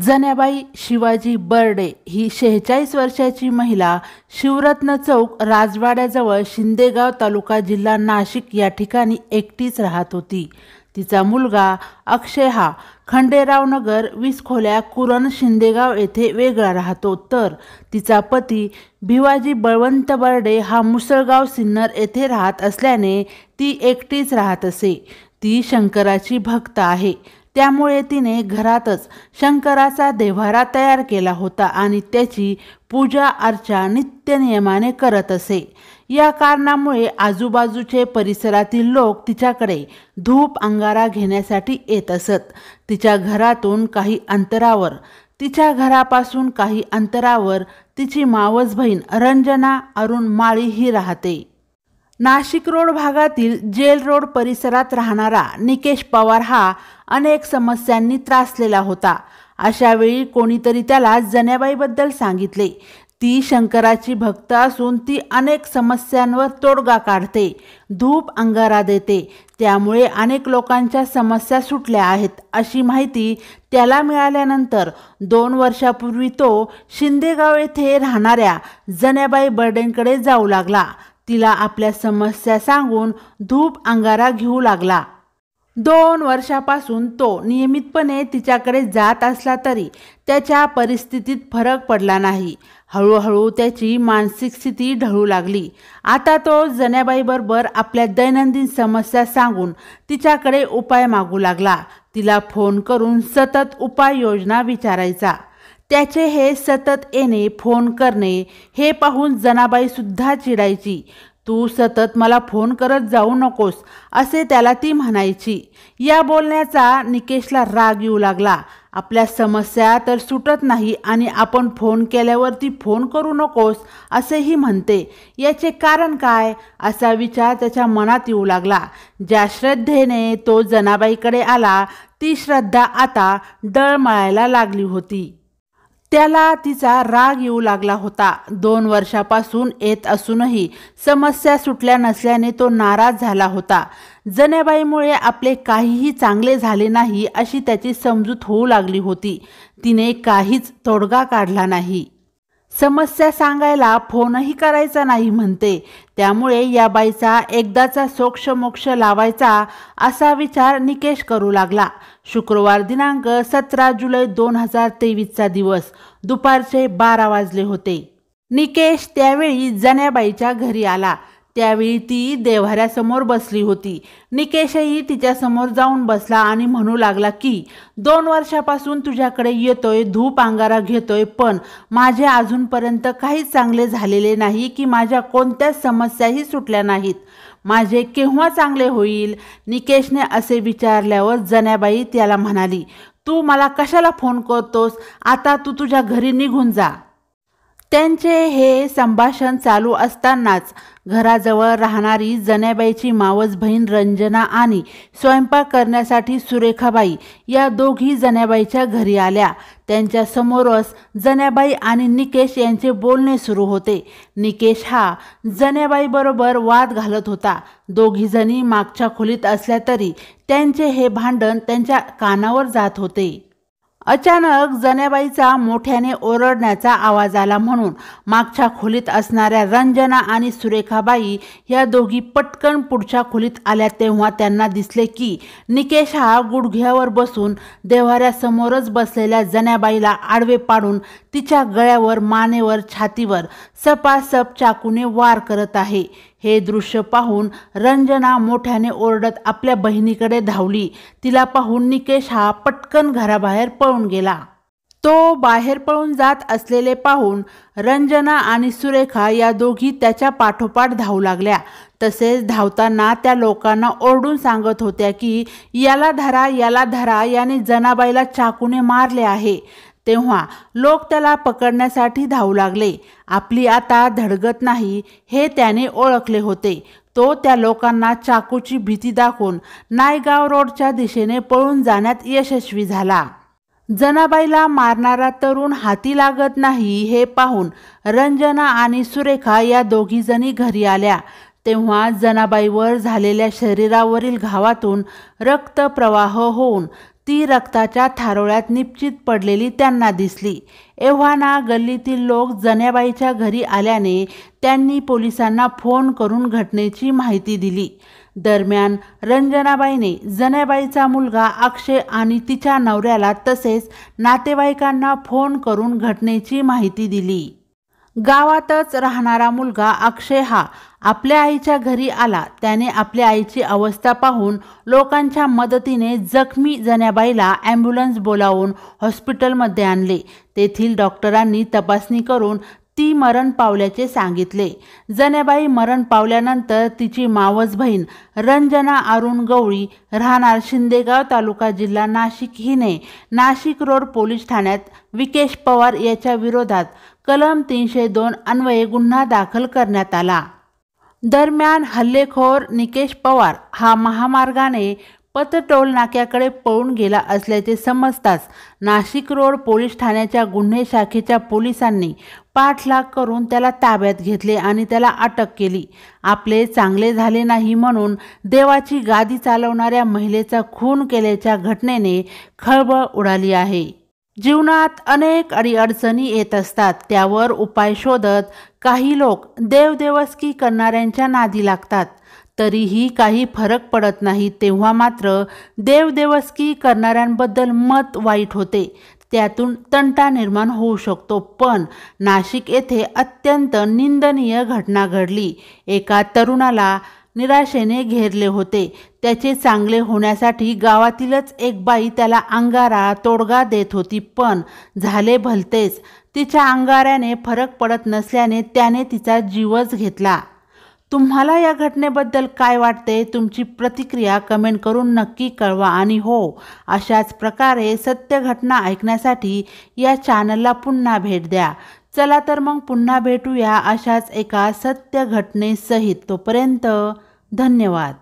जन्याबाई शिवाजी बर्डे ही शेहेचाळीस वर्षाची महिला शिवरत्न चौक राजवाड्याजवळ शिंदेगाव तालुका जिल्हा नाशिक या ठिकाणी एकटीच राहत होती तिचा मुलगा अक्षय हा खंडेराव नगर वीस खोल्या कुरण शिंदेगाव येथे वेगळा राहतो तर तिचा पती भिवाजी बळवंत बर्डे हा मुसळगाव सिन्नर येथे राहत असल्याने ती एकटीच राहत असे ती शंकराची भक्त आहे त्यामुळे तिने घरातच शंकराचा देव्हारा तयार केला होता आणि त्याची पूजा अर्चा नित्यनियमाने करत असे या कारणामुळे आजूबाजूचे परिसरातील लोक तिच्याकडे धूप अंगारा घेण्यासाठी येत असत तिच्या घरातून काही अंतरावर तिच्या घरापासून काही अंतरावर तिची मावस बहीण रंजना अरुण माळी ही राहते नाशिक रोड भागातील जेल रोड परिसरात राहणारा निकेश पवार हा अनेक समस्यांनी त्रासलेला होता अशा वेळी कोणीतरी त्याला जनाबाईबद्दल सांगितले ती शंकराची भक्त असून ती अनेक समस्यांवर तोडगा काढते धूप अंगारा देते त्यामुळे अनेक लोकांच्या समस्या सुटल्या आहेत अशी माहिती त्याला मिळाल्यानंतर दोन वर्षापूर्वी तो शिंदेगाव येथे राहणाऱ्या जनाबाई बर्डेंकडे जाऊ लागला तिला आपल्या समस्या सांगून धूप अंगारा घेऊ लागला दोन वर्षापासून तो नियमितपणे तिच्याकडे जात असला तरी त्याच्या परिस्थितीत फरक पडला नाही हळूहळू त्याची मानसिक स्थिती ढळू लागली आता तो जण्याबाईबरोबर आपल्या दैनंदिन समस्या सांगून तिच्याकडे उपाय मागू लागला तिला फोन करून सतत उपाययोजना विचारायचा त्याचे हे सतत येणे फोन करणे हे पाहून जनाबाईसुद्धा चिडायची तू सतत मला फोन करत जाऊ नकोस असे त्याला ती म्हणायची या बोलण्याचा निकेशला राग येऊ लागला आपल्या समस्या तर सुटत नाही आणि आपण फोन केल्यावर ती फोन करू नकोस असेही म्हणते याचे कारण काय असा विचार त्याच्या मनात येऊ लागला ज्या श्रद्धेने तो जनाबाईकडे आला ती श्रद्धा आता डळमळायला लागली होती त्याला तिचा राग येऊ लागला होता दोन वर्षापासून येत असूनही समस्या सुटल्या नसल्याने तो नाराज झाला होता जनेबाईमुळे आपले काहीही चांगले झाले नाही अशी त्याची समजूत होऊ लागली होती तिने काहीच तोडगा काढला नाही समस्या सांगायला फोनही करायचा नाही म्हणते त्यामुळे या बाईचा एकदाचा सोक्ष मोक्ष लावायचा असा विचार निकेश करू लागला शुक्रवार दिनांक सतरा जुलै दोन हजार तेवीसचा दिवस दुपारचे बारा वाजले होते निकेश त्यावेळी जण्याबाईच्या घरी आला त्यावेळी ती देव्हाऱ्यासमोर बसली होती निकेशही तिच्यासमोर जाऊन बसला आणि म्हणू लागला की दोन वर्षापासून तुझ्याकडे येतोय धूप अंगारा घेतोय पण माझे अजूनपर्यंत काहीच चांगले झालेले नाही की माझ्या कोणत्याच समस्याही सुटल्या नाहीत माझे केव्हा चांगले होईल निकेशने असे विचारल्यावर जण्याबाई त्याला म्हणाली तू मला कशाला फोन करतोस आता तू तुझ्या घरी निघून जा त्यांचे हे संभाषण चालू असतानाच घराजवळ राहणारी जनेबाईची मावस बहीण रंजना आणि स्वयंपाक करण्यासाठी सुरेखाबाई या दोघी जनेबाईच्या घरी आल्या त्यांच्या समोरच आणि निकेश यांचे बोलणे सुरू होते निकेश हा जनेबाईबरोबर वाद घालत होता दोघीजणी मागच्या खोलीत असल्या तरी त्यांचे हे भांडण त्यांच्या कानावर जात होते अचानक जनेबाईचा मोठ्याने ओरडण्याचा आवाज आला म्हणून मागच्या खोलीत असणाऱ्या रंजना आणि सुरेखाबाई या दोघी पटकन पुढच्या खोलीत आल्या तेव्हा त्यांना दिसले की निकेश हा गुडघ्यावर बसून देव्हाऱ्यासमोरच बसलेल्या जण्याबाईला आडवे पाडून तिच्या गळ्यावर मानेवर छातीवर सपासप चाकूने वार करत आहे हे दृश्य पाहून रंजना मोठ्याने ओरडत आपल्या बहिणीकडे धावली तिला पाहून निकेश हा पटकन घराबाहेर पळून गेला तो बाहेर पळून जात असलेले पाहून रंजना आणि सुरेखा या दोघी त्याच्या पाठोपाठ धावू लागल्या तसेच धावताना त्या लोकांना ओरडून सांगत होत्या की याला धरा याला धरा याने जनाबाईला चाकूने मारले आहे तेव्हा लोक त्याला पकडण्यासाठी धावू लागले आपली आता धडगत नाही हे त्याने ओळखले होते तो त्या लोकांना चाकूची भीती दाखवून नायगाव रोडच्या दिशेने पळून जाण्यात यशस्वी झाला जनाबाईला मारणारा तरुण हाती लागत नाही हे पाहून रंजना आणि सुरेखा या दोघीजणी घरी आल्या तेव्हा जनाबाईवर झालेल्या शरीरावरील घावातून रक्तप्रवाह होऊन ती रक्ताच्या थारोळ्यात निप्चित पडलेली त्यांना दिसली एव्हाना गल्लीतील लोक जन्याबाईच्या घरी आल्याने त्यांनी पोलिसांना फोन करून घटनेची माहिती दिली दरम्यान रंजनाबाईने जन्याबाईचा मुलगा अक्षय आणि तिच्या नवऱ्याला तसेच नातेवाईकांना फोन करून घटनेची माहिती दिली गावातच राहणारा मुलगा अक्षय हा आपल्या आईच्या घरी आला त्याने आपल्या आईची अवस्था पाहून लोकांच्या मदतीने जखमी जण्याबाईला ॲम्ब्युलन्स बोलावून हॉस्पिटलमध्ये आणले तेथील डॉक्टरांनी तपासणी करून ती मरण पावल्याचे सांगितले जण्याबाई मरण पावल्यानंतर तिची मावस बहीण रंजना अरुण गवळी राहणार शिंदेगाव तालुका जिल्हा नाशिक हिने नाशिक रोड पोलीस ठाण्यात विकेश पवार याच्या विरोधात कलम तीनशे दोन अन्वये गुन्हा दाखल करण्यात आला दरम्यान हल्लेखोर निकेश पवार हा महामार्गाने पत टोल नाक्याकडे पळून गेला असल्याचे समजताच नाशिक रोड पोलीस ठाण्याच्या गुन्हे शाखेच्या पोलिसांनी पाठलाग करून त्याला ताब्यात घेतले आणि त्याला अटक केली आपले चांगले झाले नाही म्हणून देवाची गादी चालवणाऱ्या महिलेचा खून केल्याच्या घटनेने खळबळ उडाली आहे जीवनात अनेक अडीअडचणी येत असतात त्यावर उपाय शोधत काही लोक देवदेवस्की करणाऱ्यांच्या नादी लागतात तरीही काही फरक पडत नाही तेव्हा मात्र देवदेवस्की करणाऱ्यांबद्दल मत वाईट होते त्यातून तंटा निर्माण होऊ शकतो पण नाशिक येथे अत्यंत निंदनीय घटना घडली एका तरुणाला निराशेने घेरले होते त्याचे चांगले होण्यासाठी गावातीलच एक बाई त्याला अंगारा तोडगा देत होती पण झाले भलतेच तिच्या अंगाऱ्याने फरक पडत नसल्याने त्याने तिचा जीवच घेतला तुम्हाला या घटनेबद्दल काय वाटते तुमची प्रतिक्रिया कमेंट करून नक्की कळवा आणि हो अशाच प्रकारे सत्य घटना ऐकण्यासाठी या चॅनलला पुन्हा भेट द्या चला तर मग पुन्हा भेटूया अशाच एका सत्य घटनेसहित तोपर्यंत धन्यवाद